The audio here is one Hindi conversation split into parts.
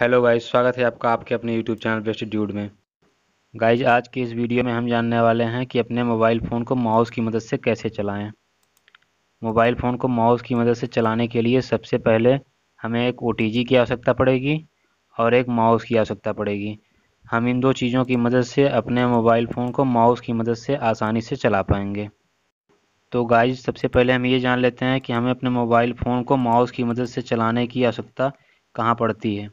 हेलो गाइज स्वागत है आपका आपके अपने यूट्यूब चैनल बेस्ट ड्यूड में गाइज आज की इस वीडियो में हम जानने वाले हैं कि अपने मोबाइल फ़ोन को माउस की मदद से कैसे चलाएं मोबाइल फ़ोन को माउस की मदद से चलाने के लिए सबसे पहले हमें एक ओ की आवश्यकता पड़ेगी और एक माउस की आवश्यकता पड़ेगी हम इन दो चीज़ों की मदद से अपने मोबाइल फ़ोन को माउस की मदद से आसानी से चला पाएंगे तो गाइज सबसे पहले हम ये जान लेते हैं कि हमें अपने मोबाइल फ़ोन को माउस की मदद से चलाने की आवश्यकता कहाँ पड़ती है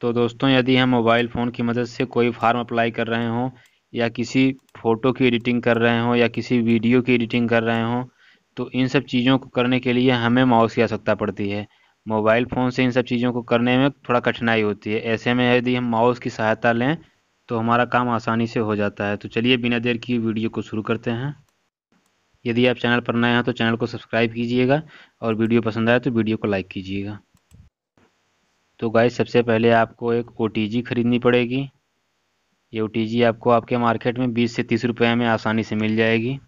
तो दोस्तों यदि हम मोबाइल फ़ोन की मदद से कोई फार्म अप्लाई कर रहे हों या किसी फ़ोटो की एडिटिंग कर रहे हों या किसी वीडियो की एडिटिंग कर रहे हों तो इन सब चीज़ों को करने के लिए हमें माउस की आवश्यकता पड़ती है मोबाइल फ़ोन से इन सब चीज़ों को करने में थोड़ा कठिनाई होती है ऐसे में यदि हम माउस की सहायता लें तो हमारा काम आसानी से हो जाता है तो चलिए बिना देर की वीडियो को शुरू करते हैं यदि आप चैनल पर नए हैं तो चैनल को सब्सक्राइब कीजिएगा और वीडियो पसंद आए तो वीडियो को लाइक कीजिएगा तो गाइस सबसे पहले आपको एक ओ ख़रीदनी पड़ेगी ये ओ आपको आपके मार्केट में बीस से तीस रुपये में आसानी से मिल जाएगी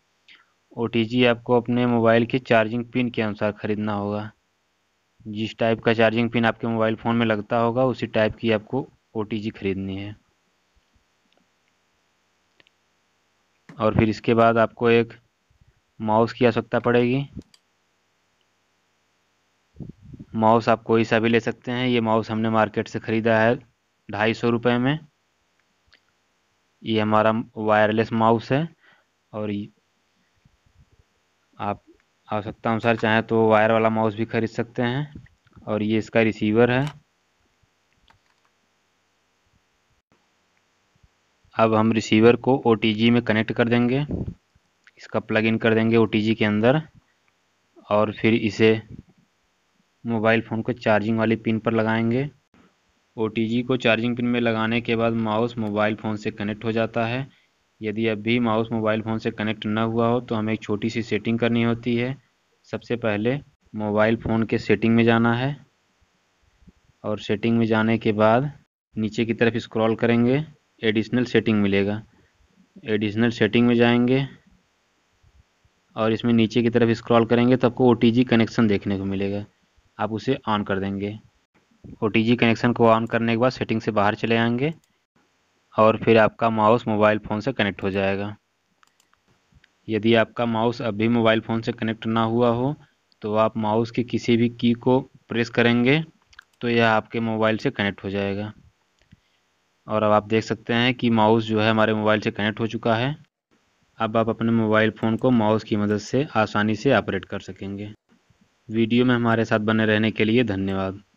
ओ आपको अपने मोबाइल के चार्जिंग पिन के अनुसार ख़रीदना होगा जिस टाइप का चार्जिंग पिन आपके मोबाइल फ़ोन में लगता होगा उसी टाइप की आपको ओ ख़रीदनी है और फिर इसके बाद आपको एक माउस की आवश्यकता पड़ेगी माउस आप कोई सा भी ले सकते हैं ये माउस हमने मार्केट से ख़रीदा है ढाई सौ रुपये में ये हमारा वायरलेस माउस है और आप आवश्यकता अनुसार चाहें तो वायर वाला माउस भी खरीद सकते हैं और ये इसका रिसीवर है अब हम रिसीवर को ओ में कनेक्ट कर देंगे इसका प्लग इन कर देंगे ओ के अंदर और फिर इसे मोबाइल फ़ोन को चार्जिंग वाली पिन पर लगाएंगे ओ को चार्जिंग पिन में लगाने के बाद माउस मोबाइल फ़ोन से कनेक्ट हो जाता है यदि अब भी माउस मोबाइल फ़ोन से कनेक्ट न हुआ हो तो हमें एक छोटी सी सेटिंग करनी होती है सबसे पहले मोबाइल फ़ोन के सेटिंग में जाना है और सेटिंग में जाने के बाद नीचे की तरफ स्क्रॉल करेंगे एडिशनल सेटिंग मिलेगा एडिशनल सेटिंग में जाएंगे और इसमें नीचे की तरफ स्क्रॉल करेंगे तो आपको ओ कनेक्शन देखने को मिलेगा आप उसे ऑन कर देंगे ओ कनेक्शन को ऑन करने के बाद सेटिंग से बाहर चले आएंगे और फिर आपका माउस मोबाइल फ़ोन से कनेक्ट हो जाएगा यदि आपका माउस अभी मोबाइल फ़ोन से कनेक्ट ना हुआ हो तो आप माउस की किसी भी की को प्रेस करेंगे तो यह आपके मोबाइल से कनेक्ट हो जाएगा और अब आप देख सकते हैं कि माउस जो है हमारे मोबाइल से कनेक्ट हो चुका है अब आप अपने मोबाइल फ़ोन को माउस की मदद से आसानी से ऑपरेट कर सकेंगे वीडियो में हमारे साथ बने रहने के लिए धन्यवाद